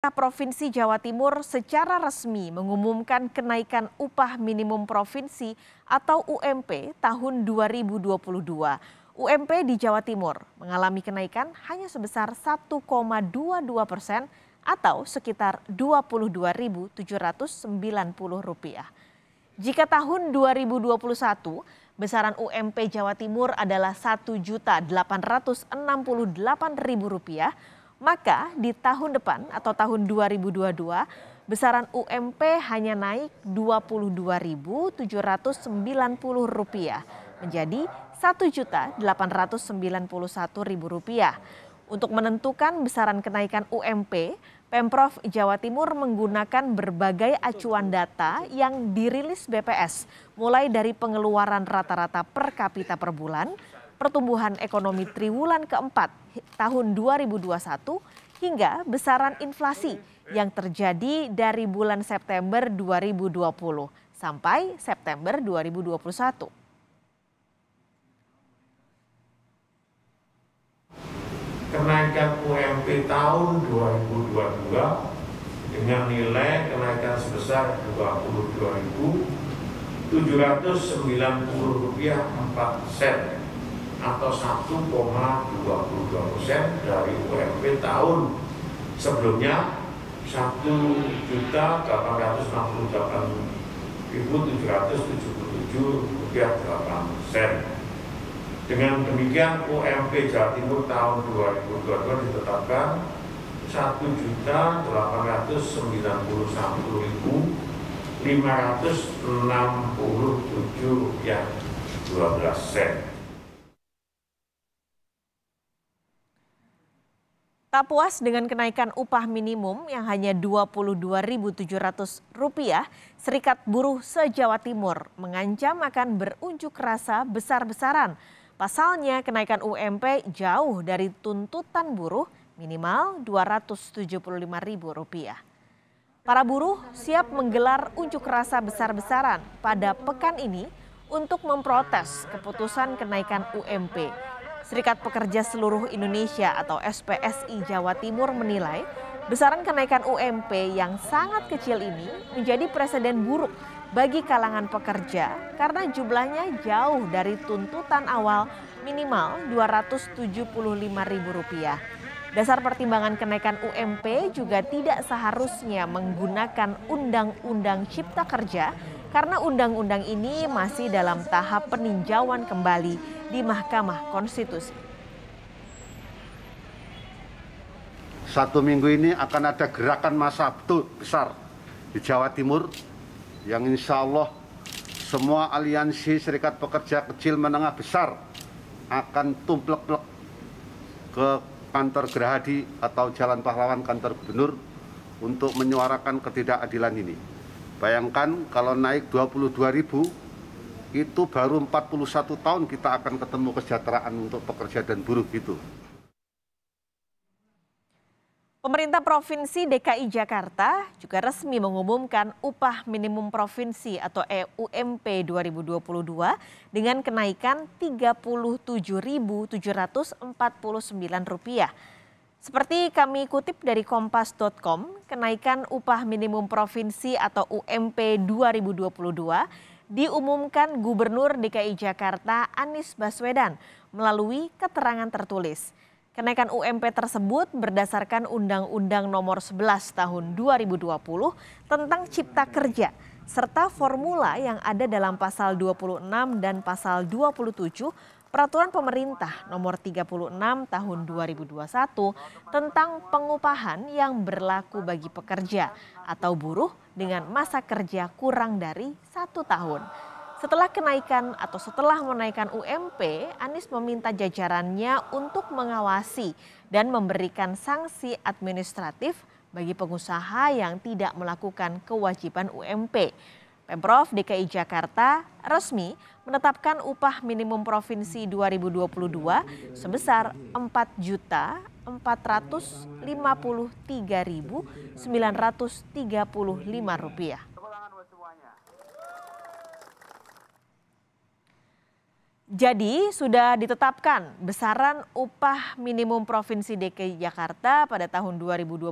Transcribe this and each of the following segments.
Provinsi Jawa Timur secara resmi mengumumkan kenaikan upah minimum provinsi atau UMP tahun 2022. UMP di Jawa Timur mengalami kenaikan hanya sebesar 1,22 persen atau sekitar Rp22.790. Jika tahun 2021 besaran UMP Jawa Timur adalah Rp1.868.000, maka di tahun depan atau tahun 2022 besaran UMP hanya naik Rp22.790 menjadi Rp1.891.000. Untuk menentukan besaran kenaikan UMP, Pemprov Jawa Timur menggunakan berbagai acuan data yang dirilis BPS, mulai dari pengeluaran rata-rata per kapita per bulan, pertumbuhan ekonomi triwulan keempat tahun 2021 hingga besaran inflasi yang terjadi dari bulan September 2020 sampai September 2021. kenaikan UMP tahun 2022 dengan nilai kenaikan sebesar Rp22.790.4 sen atau 1,22 persen dari UMP tahun sebelumnya 1.868.777,8 rupiah 8 Dengan demikian UMP Jawa Timur tahun 2022 ditetapkan 1.891.567 rupiah 12 sen. Tak puas dengan kenaikan upah minimum yang hanya Rp22.700, Serikat Buruh se-Jawa Timur mengancam akan berunjuk rasa besar-besaran. Pasalnya kenaikan UMP jauh dari tuntutan buruh minimal Rp275.000. Para buruh siap menggelar unjuk rasa besar-besaran pada pekan ini untuk memprotes keputusan kenaikan UMP Serikat Pekerja Seluruh Indonesia atau SPSI Jawa Timur menilai besaran kenaikan UMP yang sangat kecil ini menjadi presiden buruk bagi kalangan pekerja karena jumlahnya jauh dari tuntutan awal minimal Rp275.000. Dasar pertimbangan kenaikan UMP juga tidak seharusnya menggunakan Undang-Undang Cipta Kerja karena undang-undang ini masih dalam tahap peninjauan kembali di Mahkamah Konstitusi. Satu minggu ini akan ada gerakan masa besar di Jawa Timur yang insya Allah semua aliansi serikat pekerja kecil menengah besar akan tumplek-plek ke kantor Gerahadi atau Jalan Pahlawan kantor Gubernur untuk menyuarakan ketidakadilan ini. Bayangkan kalau naik 22 ribu, itu baru 41 tahun kita akan ketemu kesejahteraan untuk pekerja dan buruh gitu. Pemerintah Provinsi DKI Jakarta juga resmi mengumumkan upah minimum provinsi atau EUMP 2022 dengan kenaikan Rp37.749. Seperti kami kutip dari kompas.com, kenaikan upah minimum provinsi atau UMP 2022 diumumkan Gubernur DKI Jakarta Anies Baswedan melalui keterangan tertulis. Kenaikan UMP tersebut berdasarkan Undang-Undang Nomor 11 Tahun 2020 tentang Cipta Kerja serta formula yang ada dalam pasal 26 dan pasal 27 Peraturan Pemerintah Nomor 36 Tahun 2021 tentang pengupahan yang berlaku bagi pekerja atau buruh dengan masa kerja kurang dari satu tahun. Setelah kenaikan atau setelah menaikkan UMP, Anies meminta jajarannya untuk mengawasi dan memberikan sanksi administratif bagi pengusaha yang tidak melakukan kewajiban UMP. Pemprov DKI Jakarta resmi menetapkan upah minimum provinsi 2022 sebesar 4 juta 453.935 rupiah. Jadi sudah ditetapkan besaran upah minimum Provinsi DKI Jakarta pada tahun 2022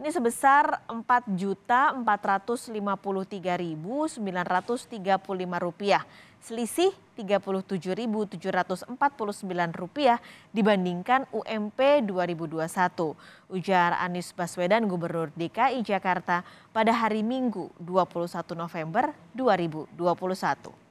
ini sebesar Rp4.453.935 selisih Rp37.749 dibandingkan UMP 2021. Ujar Anies Baswedan Gubernur DKI Jakarta pada hari Minggu 21 November 2021.